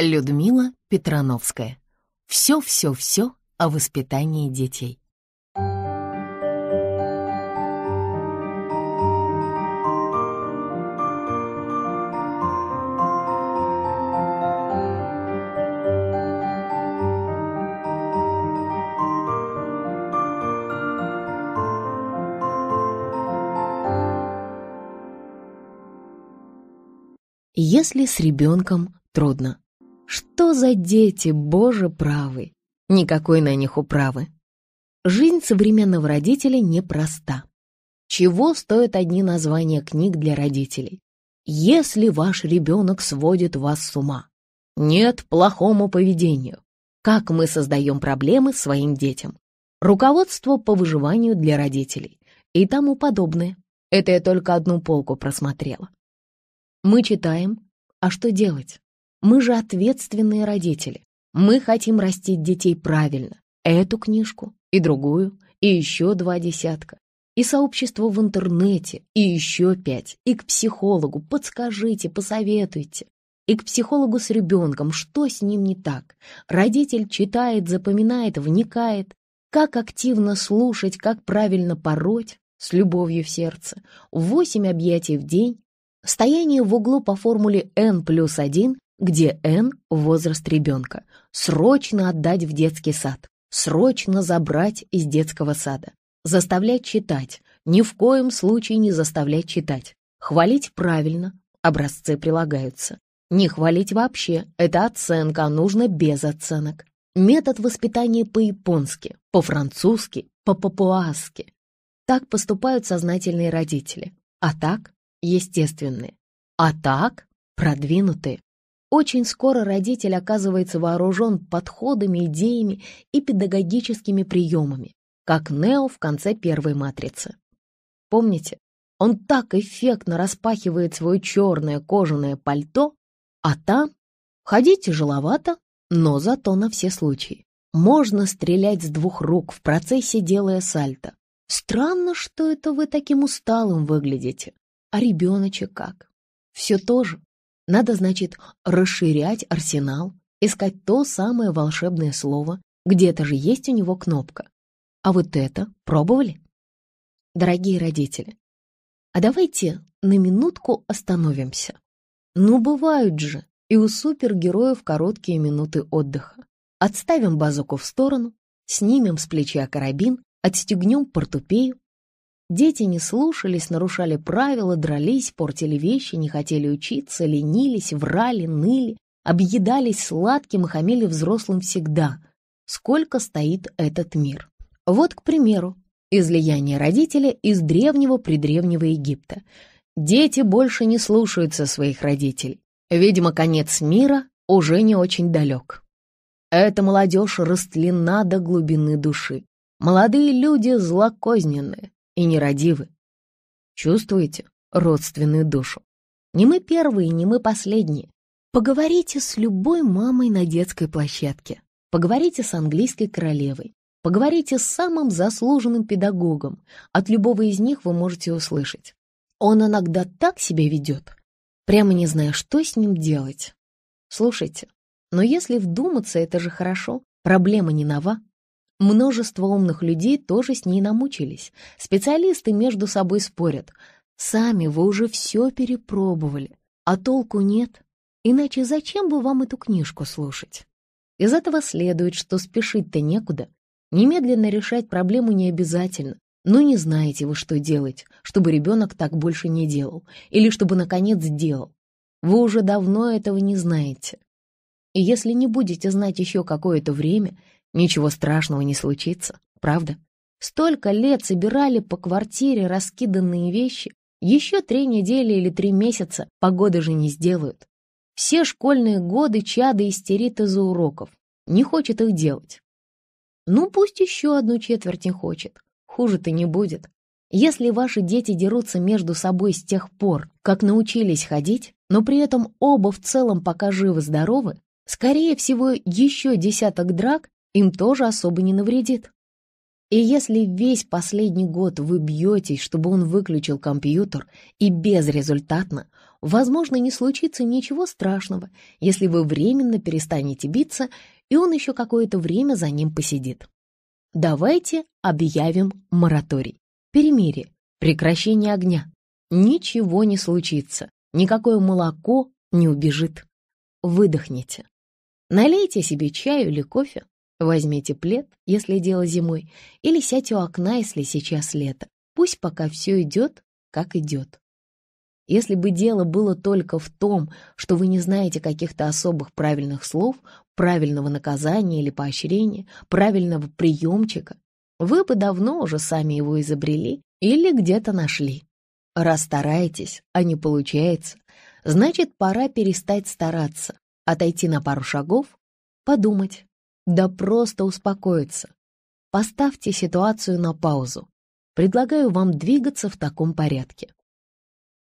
Людмила Петрановская. Все-все-все о воспитании детей. Если с ребенком трудно. Что за дети, боже правый! Никакой на них управы. Жизнь современного родителя непроста. Чего стоят одни названия книг для родителей? Если ваш ребенок сводит вас с ума. Нет плохому поведению. Как мы создаем проблемы своим детям? Руководство по выживанию для родителей и тому подобное. Это я только одну полку просмотрела. Мы читаем, а что делать? Мы же ответственные родители. Мы хотим растить детей правильно. Эту книжку и другую, и еще два десятка. И сообщество в интернете, и еще пять. И к психологу подскажите, посоветуйте. И к психологу с ребенком, что с ним не так. Родитель читает, запоминает, вникает. Как активно слушать, как правильно пороть, с любовью в сердце, восемь объятий в день, стояние в углу по формуле N плюс 1 где Н – возраст ребенка, срочно отдать в детский сад, срочно забрать из детского сада, заставлять читать, ни в коем случае не заставлять читать, хвалить правильно, образцы прилагаются, не хвалить вообще – это оценка, а нужно без оценок. Метод воспитания по-японски, по-французски, по-папуаски. Так поступают сознательные родители, а так – естественные, а так – продвинутые. Очень скоро родитель оказывается вооружен подходами, идеями и педагогическими приемами, как Нео в конце первой матрицы. Помните, он так эффектно распахивает свое черное кожаное пальто, а там, ходить тяжеловато, но зато на все случаи. Можно стрелять с двух рук в процессе, делая сальто. Странно, что это вы таким усталым выглядите. А ребеночек как? Все тоже надо, значит, расширять арсенал, искать то самое волшебное слово. Где-то же есть у него кнопка. А вот это пробовали? Дорогие родители, а давайте на минутку остановимся. Ну, бывают же и у супергероев короткие минуты отдыха. Отставим базуку в сторону, снимем с плеча карабин, отстегнем портупею Дети не слушались, нарушали правила, дрались, портили вещи, не хотели учиться, ленились, врали, ныли, объедались сладким и хамили взрослым всегда. Сколько стоит этот мир? Вот, к примеру, излияние родителя из древнего-предревнего Египта. Дети больше не слушаются своих родителей. Видимо, конец мира уже не очень далек. Эта молодежь растлена до глубины души. Молодые люди злокозненные, и нерадивы. Чувствуете родственную душу? Не мы первые, не мы последние. Поговорите с любой мамой на детской площадке. Поговорите с английской королевой. Поговорите с самым заслуженным педагогом. От любого из них вы можете услышать. Он иногда так себя ведет, прямо не зная, что с ним делать. Слушайте, но если вдуматься, это же хорошо. Проблема не нова. Множество умных людей тоже с ней намучились. Специалисты между собой спорят. Сами вы уже все перепробовали, а толку нет. Иначе зачем бы вам эту книжку слушать? Из этого следует, что спешить-то некуда. Немедленно решать проблему не обязательно. Но ну, не знаете вы, что делать, чтобы ребенок так больше не делал, или чтобы, наконец, сделал. Вы уже давно этого не знаете. И если не будете знать еще какое-то время, Ничего страшного не случится, правда? Столько лет собирали по квартире раскиданные вещи. Еще три недели или три месяца погоды же не сделают. Все школьные годы чада истерит из-за уроков. Не хочет их делать. Ну, пусть еще одну четверть не хочет. Хуже-то не будет. Если ваши дети дерутся между собой с тех пор, как научились ходить, но при этом оба в целом пока живы-здоровы, скорее всего, еще десяток драк им тоже особо не навредит. И если весь последний год вы бьетесь, чтобы он выключил компьютер, и безрезультатно, возможно, не случится ничего страшного, если вы временно перестанете биться, и он еще какое-то время за ним посидит. Давайте объявим мораторий, перемирие, прекращение огня. Ничего не случится, никакое молоко не убежит. Выдохните. Налейте себе чаю или кофе, Возьмите плед, если дело зимой, или сядьте у окна, если сейчас лето. Пусть пока все идет, как идет. Если бы дело было только в том, что вы не знаете каких-то особых правильных слов, правильного наказания или поощрения, правильного приемчика, вы бы давно уже сами его изобрели или где-то нашли. Раз стараетесь, а не получается, значит, пора перестать стараться, отойти на пару шагов, подумать, да просто успокоиться. Поставьте ситуацию на паузу. Предлагаю вам двигаться в таком порядке.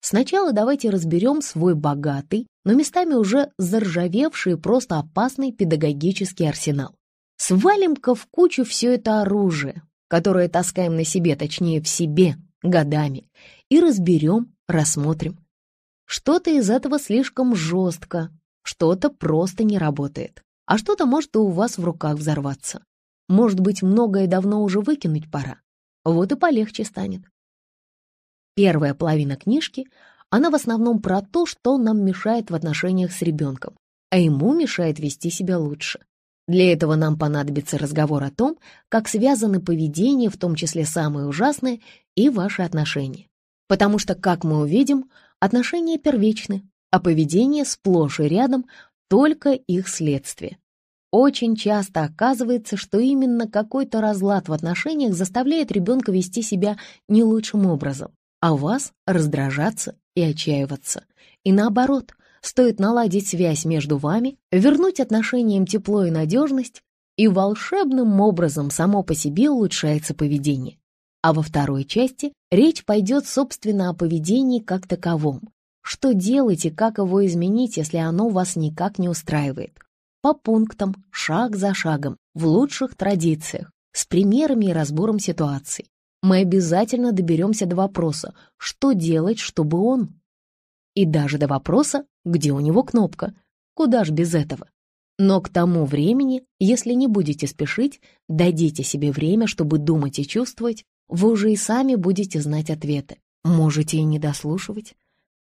Сначала давайте разберем свой богатый, но местами уже заржавевший и просто опасный педагогический арсенал. Свалим-ка в кучу все это оружие, которое таскаем на себе, точнее в себе, годами, и разберем, рассмотрим. Что-то из этого слишком жестко, что-то просто не работает а что-то может и у вас в руках взорваться. Может быть, многое давно уже выкинуть пора. Вот и полегче станет. Первая половина книжки, она в основном про то, что нам мешает в отношениях с ребенком, а ему мешает вести себя лучше. Для этого нам понадобится разговор о том, как связаны поведение, в том числе самые ужасные, и ваши отношения. Потому что, как мы увидим, отношения первичны, а поведение сплошь и рядом только их следствие. Очень часто оказывается, что именно какой-то разлад в отношениях заставляет ребенка вести себя не лучшим образом, а вас раздражаться и отчаиваться. И наоборот, стоит наладить связь между вами, вернуть отношениям тепло и надежность, и волшебным образом само по себе улучшается поведение. А во второй части речь пойдет, собственно, о поведении как таковом, что делать и как его изменить, если оно вас никак не устраивает. По пунктам, шаг за шагом, в лучших традициях, с примерами и разбором ситуаций. Мы обязательно доберемся до вопроса, что делать, чтобы он... И даже до вопроса, где у него кнопка. Куда ж без этого? Но к тому времени, если не будете спешить, дадите себе время, чтобы думать и чувствовать, вы уже и сами будете знать ответы. Можете и не дослушивать.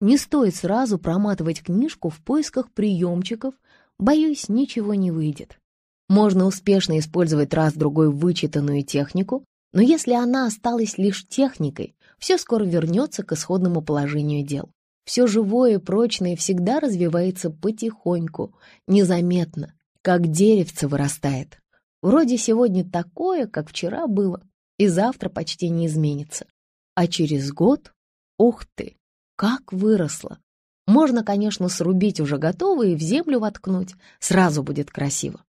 Не стоит сразу проматывать книжку в поисках приемчиков, боюсь, ничего не выйдет. Можно успешно использовать раз-другой вычитанную технику, но если она осталась лишь техникой, все скоро вернется к исходному положению дел. Все живое и прочное всегда развивается потихоньку, незаметно, как деревце вырастает. Вроде сегодня такое, как вчера было, и завтра почти не изменится. А через год, ух ты, как выросла! Можно, конечно, срубить уже готовые и в землю воткнуть. Сразу будет красиво.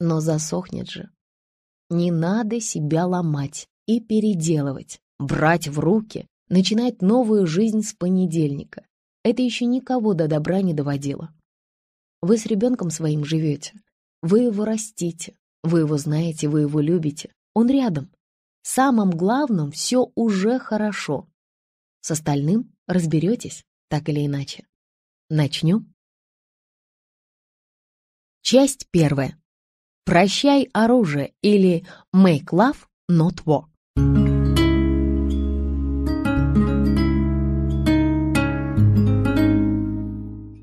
Но засохнет же. Не надо себя ломать и переделывать, брать в руки, начинать новую жизнь с понедельника. Это еще никого до добра не доводило. Вы с ребенком своим живете. Вы его растите. Вы его знаете, вы его любите. Он рядом. Самым главным все уже хорошо. С остальным Разберетесь, так или иначе. Начнем? Часть первая. «Прощай оружие» или «Make love, not war».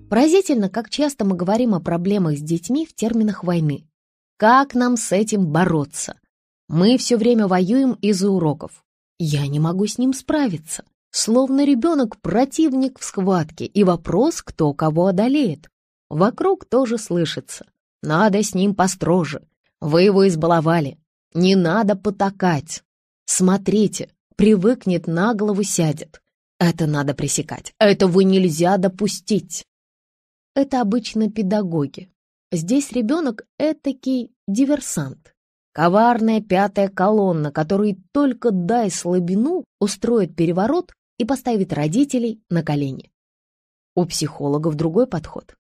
Поразительно, как часто мы говорим о проблемах с детьми в терминах войны. Как нам с этим бороться? Мы все время воюем из-за уроков. Я не могу с ним справиться. Словно ребенок противник в схватке, и вопрос, кто кого одолеет. Вокруг тоже слышится. Надо с ним построже. Вы его избаловали. Не надо потакать. Смотрите, привыкнет, на голову сядет. Это надо пресекать. Этого нельзя допустить. Это обычно педагоги. Здесь ребенок этакий диверсант. Коварная пятая колонна, который только дай слабину, устроит переворот и поставит родителей на колени. У психологов другой подход.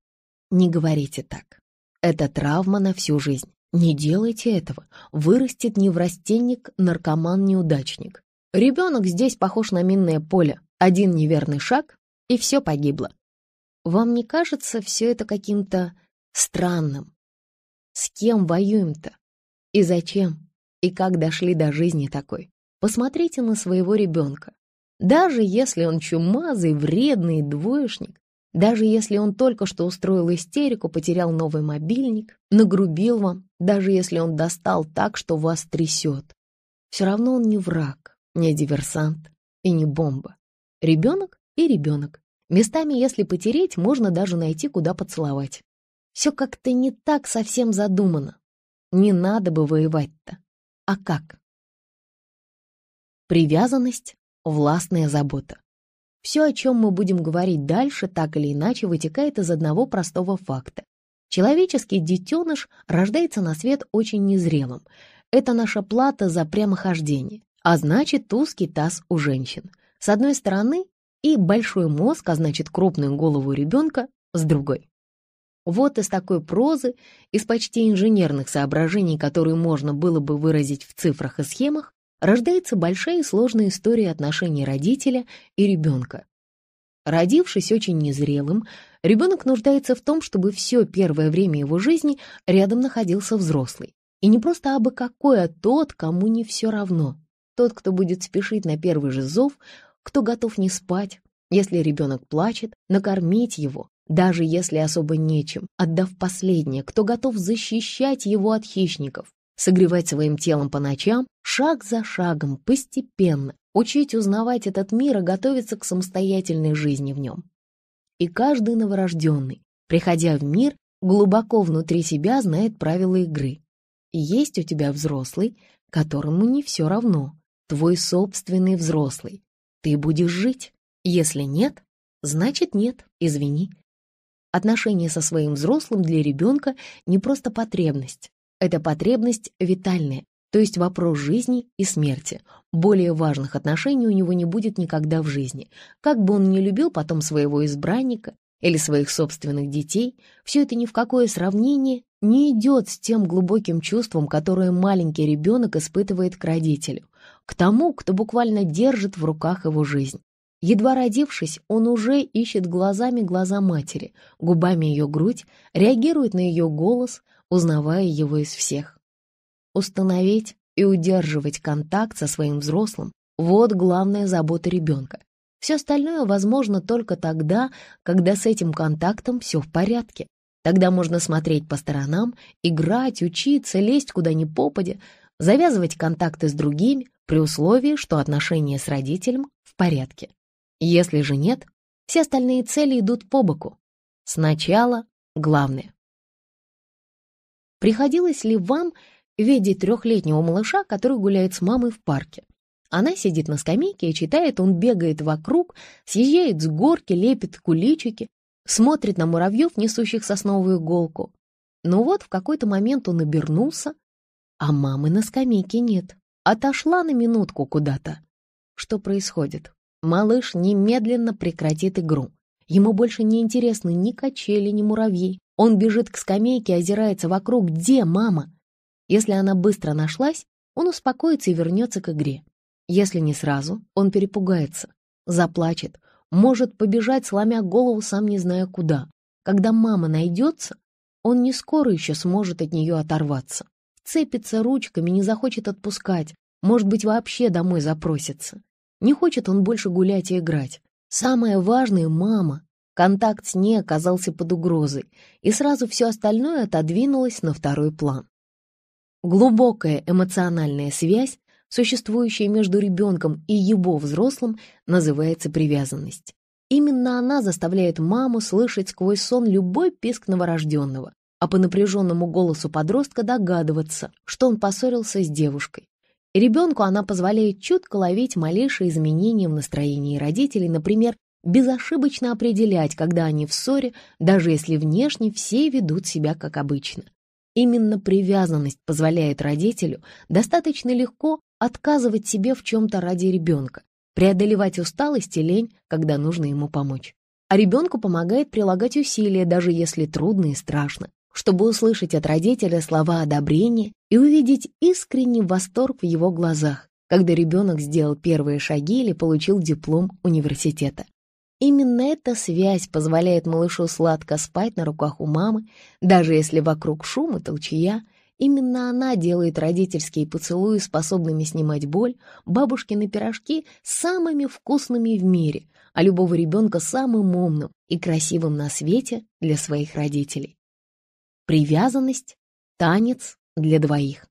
Не говорите так. Это травма на всю жизнь. Не делайте этого. Вырастет неврастенник, наркоман, неудачник. Ребенок здесь похож на минное поле. Один неверный шаг, и все погибло. Вам не кажется все это каким-то странным? С кем воюем-то? И зачем? И как дошли до жизни такой? Посмотрите на своего ребенка. Даже если он чумазый, вредный двоечник, даже если он только что устроил истерику, потерял новый мобильник, нагрубил вам, даже если он достал так, что вас трясет, все равно он не враг, не диверсант и не бомба. Ребенок и ребенок. Местами, если потереть, можно даже найти, куда поцеловать. Все как-то не так совсем задумано. Не надо бы воевать-то. А как? Привязанность властная забота. Все, о чем мы будем говорить дальше, так или иначе вытекает из одного простого факта. Человеческий детеныш рождается на свет очень незрелым. Это наша плата за прямохождение, а значит узкий таз у женщин. С одной стороны, и большой мозг, а значит крупную голову ребенка, с другой. Вот из такой прозы, из почти инженерных соображений, которые можно было бы выразить в цифрах и схемах, рождается большая и сложная история отношений родителя и ребенка. Родившись очень незрелым, ребенок нуждается в том, чтобы все первое время его жизни рядом находился взрослый. И не просто абы какой, а тот, кому не все равно. Тот, кто будет спешить на первый же зов, кто готов не спать, если ребенок плачет, накормить его, даже если особо нечем, отдав последнее, кто готов защищать его от хищников, согревать своим телом по ночам, шаг за шагом, постепенно, учить узнавать этот мир и готовиться к самостоятельной жизни в нем. И каждый новорожденный, приходя в мир, глубоко внутри себя знает правила игры. есть у тебя взрослый, которому не все равно, твой собственный взрослый. Ты будешь жить. Если нет, значит нет, извини. Отношения со своим взрослым для ребенка не просто потребность, эта потребность витальная, то есть вопрос жизни и смерти. Более важных отношений у него не будет никогда в жизни. Как бы он ни любил потом своего избранника или своих собственных детей, все это ни в какое сравнение не идет с тем глубоким чувством, которое маленький ребенок испытывает к родителю, к тому, кто буквально держит в руках его жизнь. Едва родившись, он уже ищет глазами глаза матери, губами ее грудь, реагирует на ее голос — узнавая его из всех. Установить и удерживать контакт со своим взрослым – вот главная забота ребенка. Все остальное возможно только тогда, когда с этим контактом все в порядке. Тогда можно смотреть по сторонам, играть, учиться, лезть куда ни попадя, завязывать контакты с другими при условии, что отношения с родителем в порядке. Если же нет, все остальные цели идут по боку. Сначала главное. Приходилось ли вам видеть трехлетнего малыша, который гуляет с мамой в парке? Она сидит на скамейке и читает, он бегает вокруг, съезжает с горки, лепит куличики, смотрит на муравьев, несущих сосновую иголку. Но вот в какой-то момент он обернулся, а мамы на скамейке нет. Отошла на минутку куда-то. Что происходит? Малыш немедленно прекратит игру. Ему больше не интересны ни качели, ни муравьи. Он бежит к скамейке, озирается вокруг. «Где мама?» Если она быстро нашлась, он успокоится и вернется к игре. Если не сразу, он перепугается, заплачет, может побежать, сломя голову, сам не зная куда. Когда мама найдется, он не скоро еще сможет от нее оторваться. Цепится ручками, не захочет отпускать, может быть, вообще домой запросится. Не хочет он больше гулять и играть. Самое важное — мама. Контакт с ней оказался под угрозой, и сразу все остальное отодвинулось на второй план. Глубокая эмоциональная связь, существующая между ребенком и его взрослым, называется привязанность. Именно она заставляет маму слышать сквозь сон любой писк новорожденного, а по напряженному голосу подростка догадываться, что он поссорился с девушкой. Ребенку она позволяет чутко ловить малейшие изменения в настроении родителей, например, безошибочно определять, когда они в ссоре, даже если внешне все ведут себя как обычно. Именно привязанность позволяет родителю достаточно легко отказывать себе в чем-то ради ребенка, преодолевать усталость и лень, когда нужно ему помочь. А ребенку помогает прилагать усилия, даже если трудно и страшно, чтобы услышать от родителя слова одобрения и увидеть искренний восторг в его глазах, когда ребенок сделал первые шаги или получил диплом университета. Именно эта связь позволяет малышу сладко спать на руках у мамы, даже если вокруг шум и толчья. Именно она делает родительские поцелуи, способными снимать боль, бабушкины пирожки самыми вкусными в мире, а любого ребенка самым умным и красивым на свете для своих родителей. Привязанность – танец для двоих.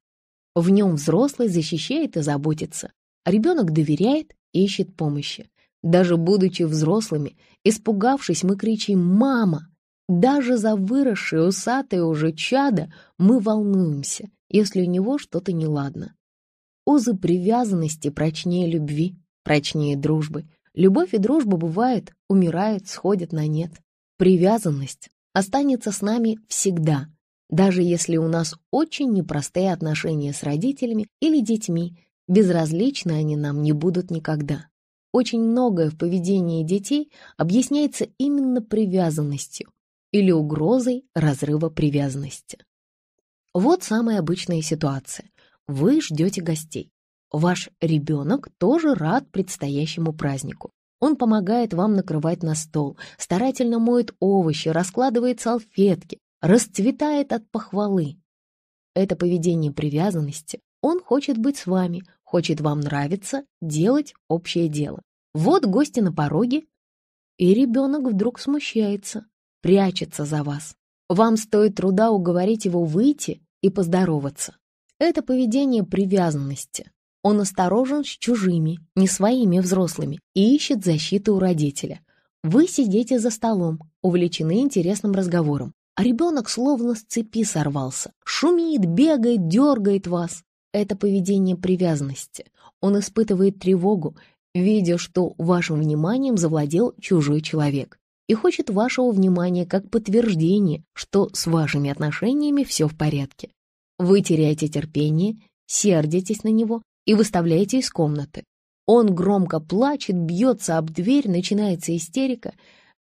В нем взрослый защищает и заботится, ребенок доверяет и ищет помощи. Даже будучи взрослыми, испугавшись, мы кричим «Мама!». Даже за выросшее усатое уже чадо мы волнуемся, если у него что-то неладно. Узы привязанности прочнее любви, прочнее дружбы. Любовь и дружба бывает, умирают, сходят на нет. Привязанность останется с нами всегда, даже если у нас очень непростые отношения с родителями или детьми, безразличны они нам не будут никогда. Очень многое в поведении детей объясняется именно привязанностью или угрозой разрыва привязанности. Вот самая обычная ситуация. Вы ждете гостей. Ваш ребенок тоже рад предстоящему празднику. Он помогает вам накрывать на стол, старательно моет овощи, раскладывает салфетки, расцветает от похвалы. Это поведение привязанности. Он хочет быть с вами, Хочет вам нравиться, делать общее дело. Вот гости на пороге, и ребенок вдруг смущается, прячется за вас. Вам стоит труда уговорить его выйти и поздороваться. Это поведение привязанности. Он осторожен с чужими, не своими взрослыми, и ищет защиты у родителя. Вы сидите за столом, увлечены интересным разговором, а ребенок словно с цепи сорвался, шумит, бегает, дергает вас. Это поведение привязанности. Он испытывает тревогу, видя, что вашим вниманием завладел чужой человек и хочет вашего внимания как подтверждение, что с вашими отношениями все в порядке. Вы теряете терпение, сердитесь на него и выставляете из комнаты. Он громко плачет, бьется об дверь, начинается истерика.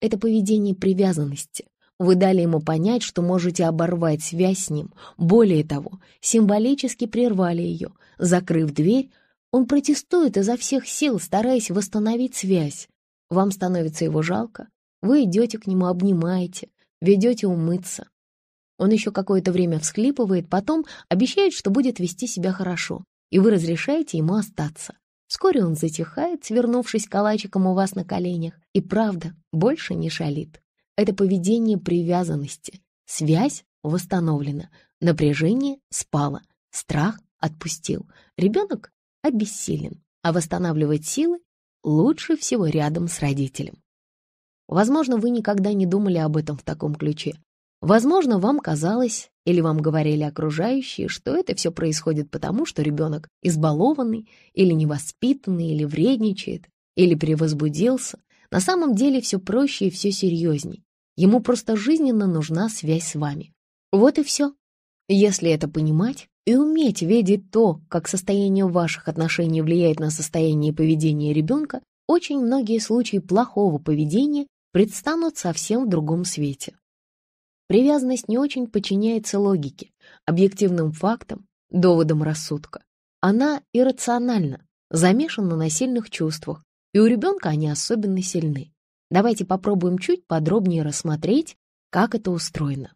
Это поведение привязанности. Вы дали ему понять, что можете оборвать связь с ним. Более того, символически прервали ее. Закрыв дверь, он протестует изо всех сил, стараясь восстановить связь. Вам становится его жалко. Вы идете к нему, обнимаете, ведете умыться. Он еще какое-то время всхлипывает, потом обещает, что будет вести себя хорошо, и вы разрешаете ему остаться. Вскоре он затихает, свернувшись калачиком у вас на коленях, и правда больше не шалит это поведение привязанности. Связь восстановлена, напряжение спало, страх отпустил. Ребенок обессилен, а восстанавливать силы лучше всего рядом с родителем. Возможно, вы никогда не думали об этом в таком ключе. Возможно, вам казалось или вам говорили окружающие, что это все происходит потому, что ребенок избалованный или невоспитанный, или вредничает, или превозбудился. На самом деле все проще и все серьезней. Ему просто жизненно нужна связь с вами. Вот и все. Если это понимать и уметь видеть то, как состояние ваших отношений влияет на состояние поведения ребенка, очень многие случаи плохого поведения предстанут совсем в другом свете. Привязанность не очень подчиняется логике, объективным фактам, доводам рассудка. Она иррациональна, замешана на сильных чувствах, и у ребенка они особенно сильны. Давайте попробуем чуть подробнее рассмотреть, как это устроено.